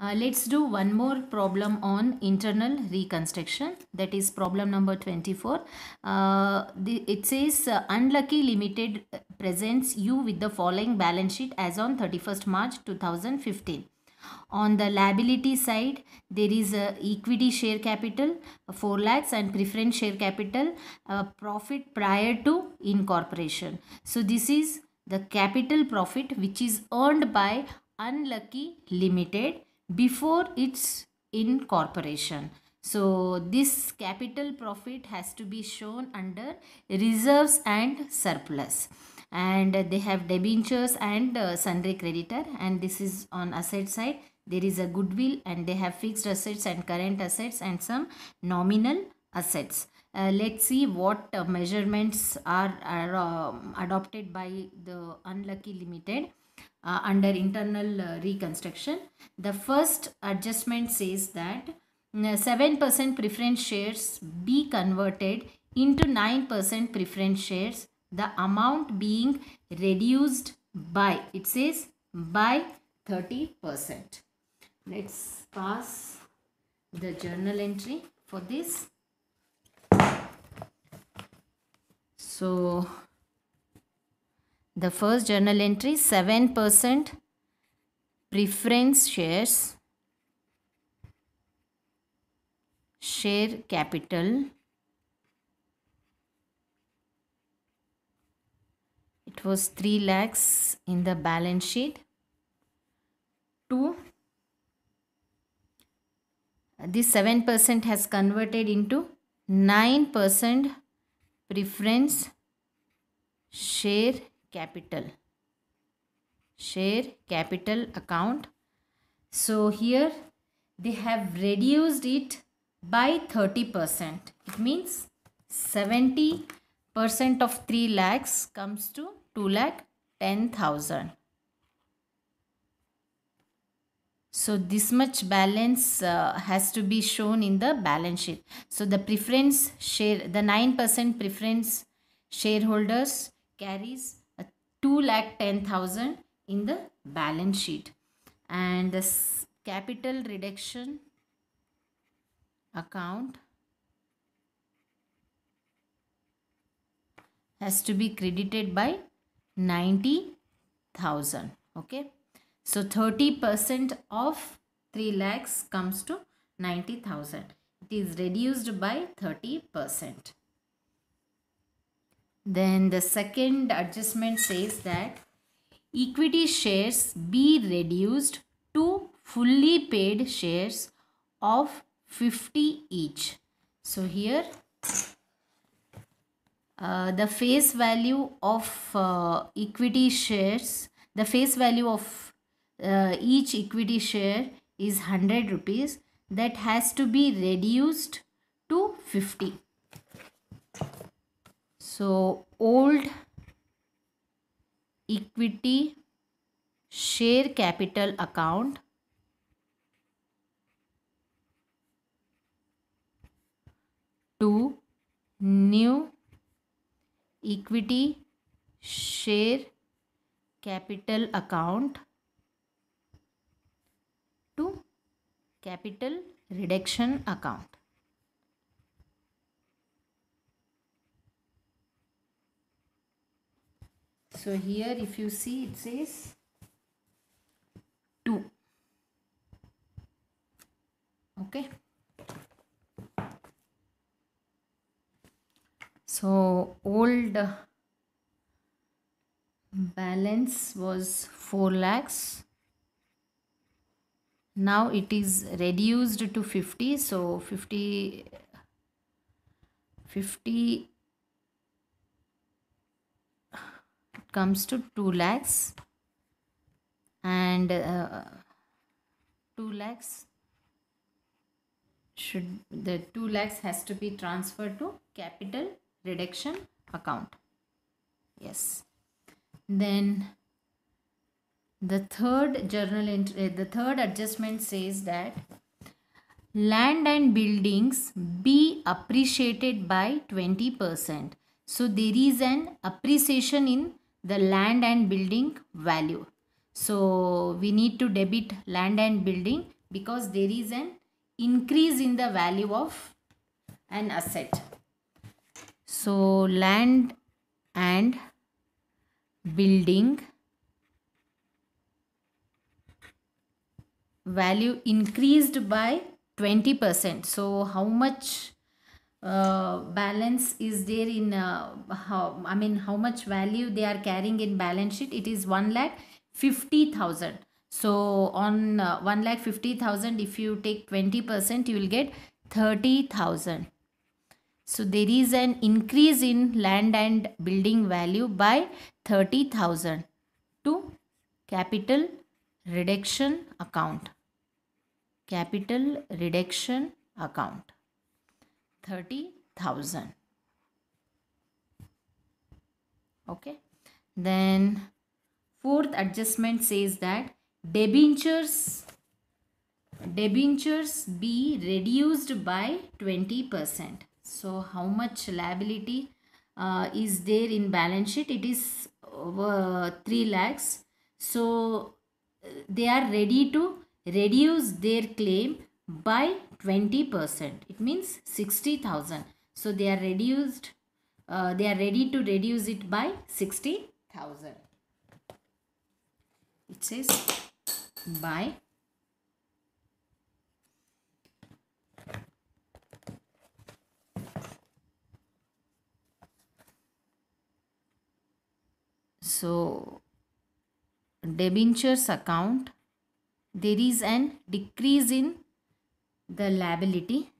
Uh, let's do one more problem on internal reconstruction that is problem number 24 uh, the, it says uh, unlucky limited uh, presents you with the following balance sheet as on 31st march 2015 on the liability side there is a uh, equity share capital 4 lakhs and preference share capital uh, profit prior to incorporation so this is the capital profit which is earned by unlucky limited before its incorporation. So this capital profit has to be shown under reserves and surplus and they have debentures and uh, sundry creditor and this is on asset side there is a goodwill and they have fixed assets and current assets and some nominal assets. Uh, let's see what uh, measurements are, are um, adopted by the unlucky limited uh, under internal uh, reconstruction. The first adjustment says that 7% uh, preference shares be converted into 9% preference shares, the amount being reduced by, it says by 30%. Let's pass the journal entry for this. So the first journal entry 7% preference shares, share capital. It was 3 lakhs in the balance sheet. 2 this 7% has converted into 9% preference share capital share capital account so here they have reduced it by 30% it means 70% of 3 lakhs comes to 2 lakh 10,000 so this much balance uh, has to be shown in the balance sheet so the preference share the 9% preference shareholders carries two lakh ten thousand in the balance sheet and this capital reduction account has to be credited by 90,000 okay so 30% of 3 lakhs comes to 90,000 it is reduced by 30% then the second adjustment says that equity shares be reduced to fully paid shares of 50 each. So here uh, the face value of uh, equity shares, the face value of uh, each equity share is 100 rupees that has to be reduced to 50. So old equity share capital account to new equity share capital account to capital reduction account So here if you see it says 2. Okay. So old balance was 4 lakhs. Now it is reduced to 50. So 50, 50 comes to 2 lakhs and uh, 2 lakhs should the 2 lakhs has to be transferred to capital reduction account yes then the third journal entry uh, the third adjustment says that land and buildings be appreciated by 20% so there is an appreciation in the land and building value. So we need to debit land and building because there is an increase in the value of an asset. So land and building value increased by 20%. So how much uh, balance is there in uh, how i mean how much value they are carrying in balance sheet it is 1 lakh 50000 so on uh, 1 lakh 50000 if you take 20% you will get 30000 so there is an increase in land and building value by 30000 to capital reduction account capital reduction account 30,000. Okay. Then fourth adjustment says that debentures debentures be reduced by 20%. So how much liability uh, is there in balance sheet? It is 3 lakhs. So they are ready to reduce their claim by 20%. It means 60,000. So they are reduced, uh, they are ready to reduce it by 60,000. It says by so debentures account there is an decrease in the liability.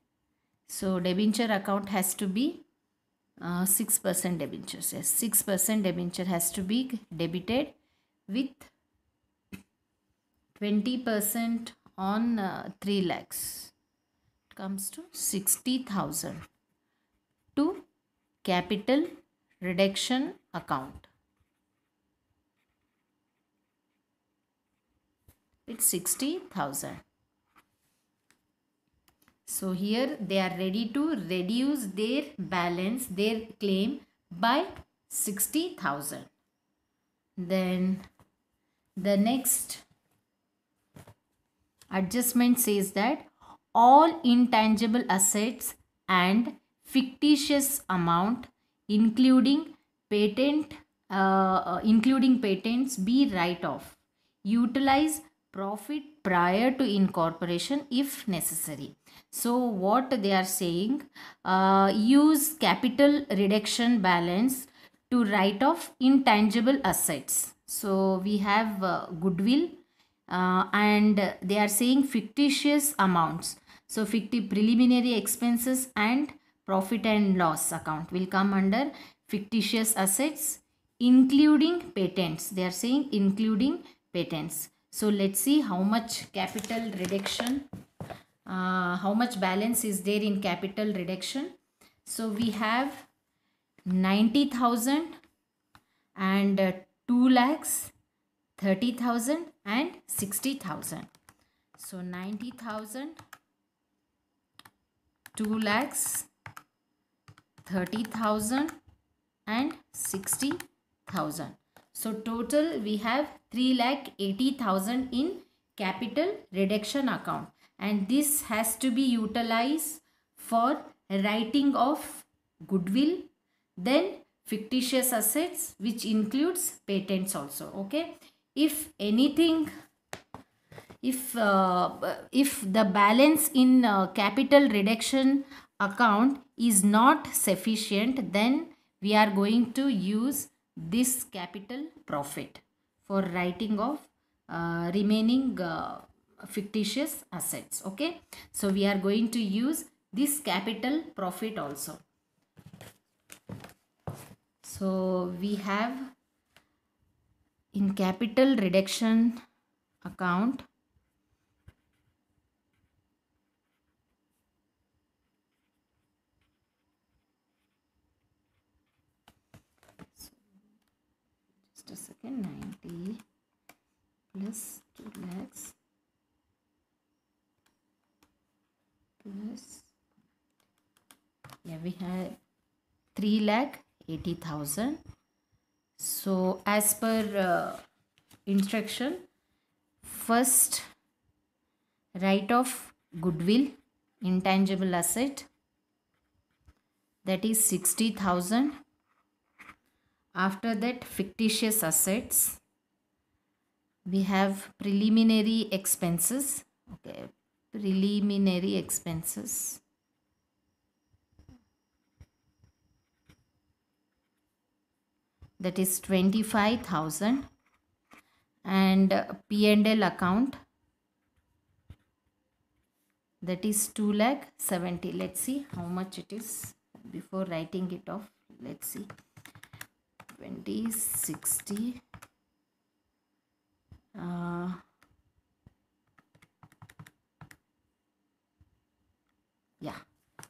So debenture account has to be uh, 6% debentures. Yes, 6% debenture has to be debited with 20% on uh, 3 lakhs. It comes to 60,000 to capital reduction account. It's 60,000. So here they are ready to reduce their balance, their claim by 60,000. Then the next adjustment says that all intangible assets and fictitious amount including patent uh, uh including patents be write off utilize profit prior to incorporation if necessary. So what they are saying, uh, use capital reduction balance to write off intangible assets. So we have uh, goodwill uh, and they are saying fictitious amounts. So fictive preliminary expenses and profit and loss account will come under fictitious assets including patents. They are saying including patents. So let's see how much capital reduction, uh, how much balance is there in capital reduction. So we have 90,000 and uh, 2 lakhs, 30,000 and 60,000. So 90,000, 2 lakhs, 30,000 and 60,000. So total we have 3 lakh 80,000 in capital reduction account and this has to be utilized for writing of goodwill then fictitious assets which includes patents also okay if anything if uh, if the balance in uh, capital reduction account is not sufficient then we are going to use this capital profit for writing of uh, remaining uh, fictitious assets okay so we are going to use this capital profit also so we have in capital reduction account 90 plus 2 lakhs plus yeah we had 3 lakh 80,000 so as per uh, instruction first write off goodwill intangible asset that is 60,000 after that, fictitious assets. We have preliminary expenses. Okay, preliminary expenses. That is 25,000 and P&L account that is 2 lakh 70 let's see how much it is before writing it off let's see 20 60 uh, yeah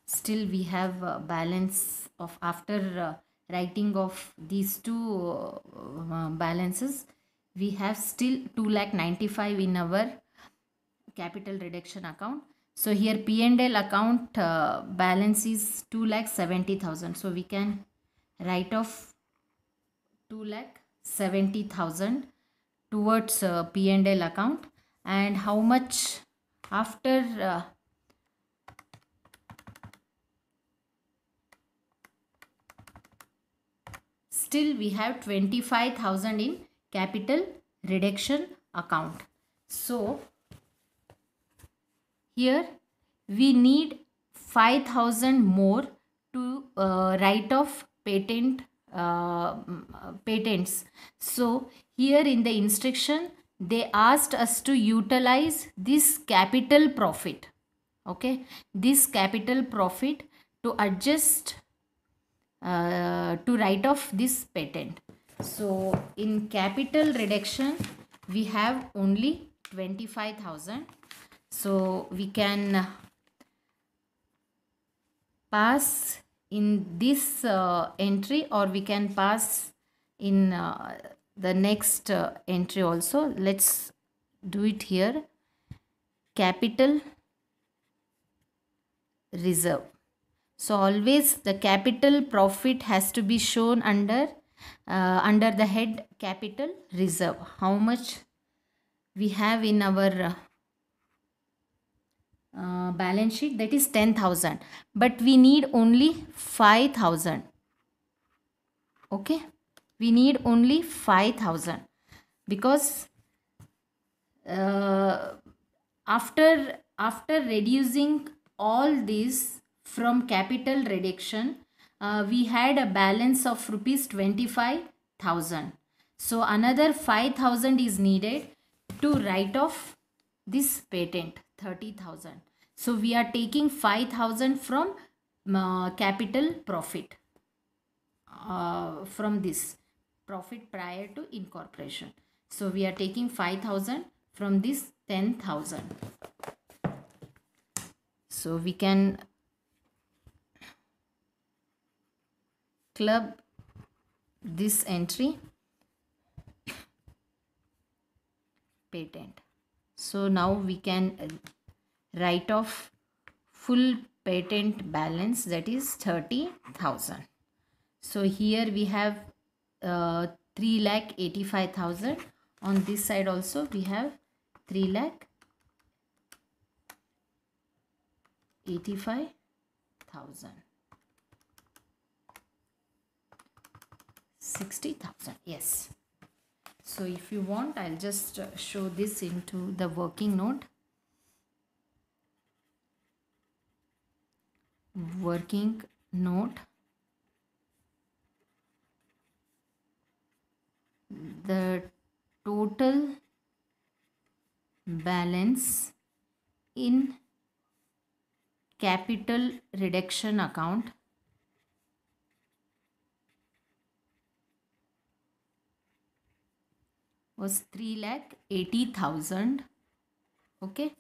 still we have balance of after uh, writing of these two uh, uh, balances we have still 2 lakh 95 in our capital reduction account so here P and L account uh, balance is 2 lakh 70,000. So we can write off 2 lakh 70,000 towards uh, P&L account and how much after uh, still we have 25,000 in capital reduction account. So here we need 5,000 more to uh, write off patent uh, uh, patents. So here in the instruction, they asked us to utilize this capital profit. Okay, this capital profit to adjust uh, to write off this patent. So in capital reduction, we have only 25,000. So we can pass in this uh, entry or we can pass in uh, the next uh, entry also let's do it here capital reserve so always the capital profit has to be shown under uh, under the head capital reserve how much we have in our uh, uh, balance sheet that is 10,000 but we need only 5,000 okay we need only 5,000 because uh, after after reducing all this from capital reduction uh, we had a balance of rupees 25,000 so another 5,000 is needed to write off this patent 30,000. So we are taking 5,000 from uh, capital profit uh, from this profit prior to incorporation. So we are taking 5,000 from this 10,000. So we can club this entry patent. So now we can uh, write off full patent balance that is 30,000. So here we have uh, 3 lakh 85,000. On this side also we have 3 lakh 85,000. 60,000. Yes so if you want I'll just uh, show this into the working note. working note: the total balance in capital reduction account was 3 lakh 80,000 okay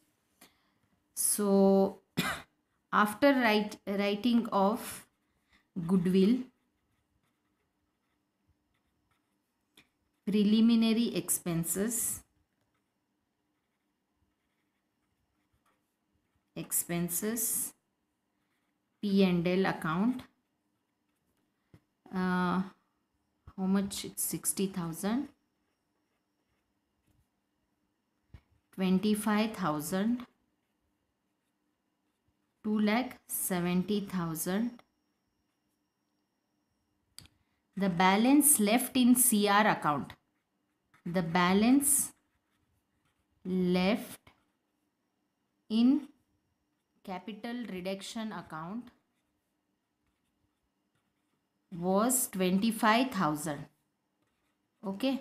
so after write, writing of goodwill preliminary expenses expenses P and L account uh, how much it's 60,000 25 thousand 2 lakh 70 thousand the balance left in CR account the balance left in capital reduction account was 25,000 okay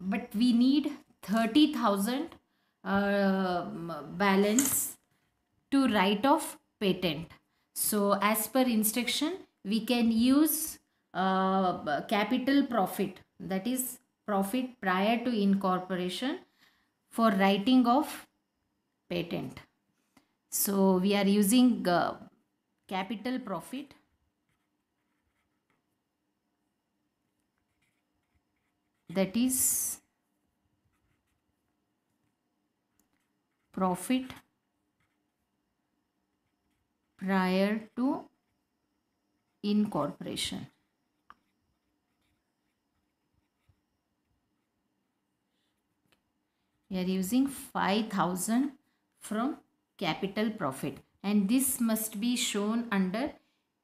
but we need 30000 uh, balance to write off patent so as per instruction we can use uh, capital profit that is profit prior to incorporation for writing of patent so we are using uh, capital profit that is profit prior to incorporation. We are using 5000 from capital profit and this must be shown under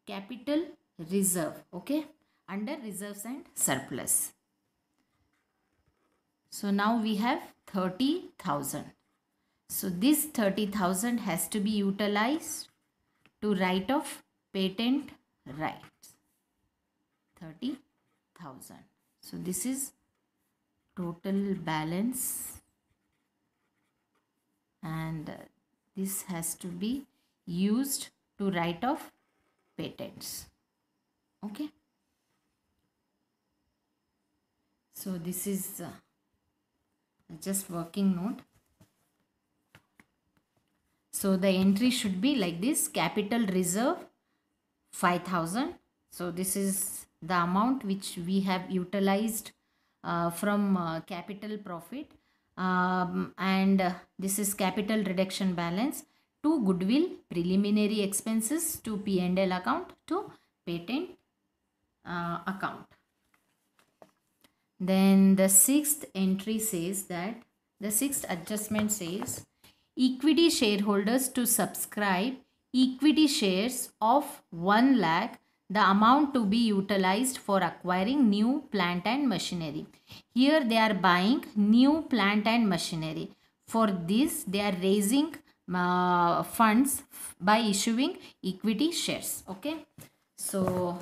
capital reserve okay under reserves and surplus so now we have 30,000. So this 30,000 has to be utilized to write off patent rights. 30,000. So this is total balance and this has to be used to write off patents. Okay. So this is... Uh, just working note so the entry should be like this capital reserve 5000 so this is the amount which we have utilized uh, from uh, capital profit um, and uh, this is capital reduction balance to goodwill preliminary expenses to P&L account to patent uh, account then the sixth entry says that the sixth adjustment says equity shareholders to subscribe equity shares of 1 lakh the amount to be utilized for acquiring new plant and machinery. Here they are buying new plant and machinery. For this they are raising uh, funds by issuing equity shares. Okay. So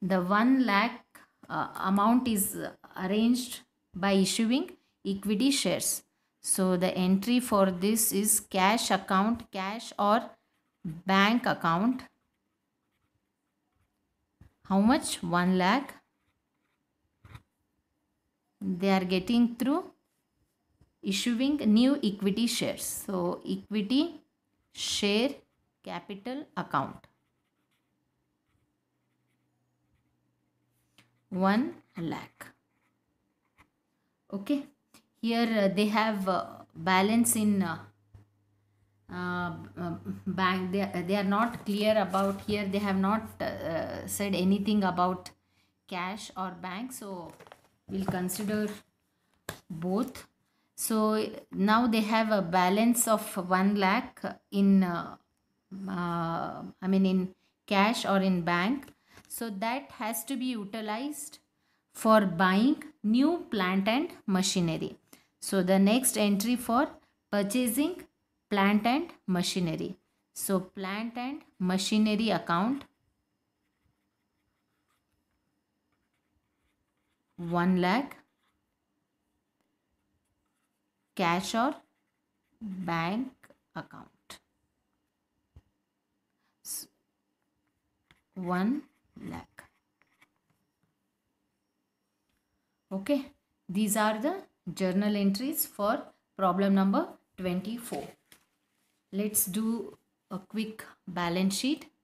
the 1 lakh uh, amount is arranged by issuing equity shares. So the entry for this is cash account, cash or bank account. How much? 1 lakh. They are getting through issuing new equity shares. So equity share capital account. 1 lakh okay here uh, they have uh, balance in uh, uh bank they, uh, they are not clear about here they have not uh, said anything about cash or bank so we'll consider both so now they have a balance of 1 lakh in i mean in cash or in bank so that has to be utilized for buying new plant and machinery. So the next entry for purchasing plant and machinery. So plant and machinery account 1 lakh cash or bank account. 1 lakh okay these are the journal entries for problem number 24 let's do a quick balance sheet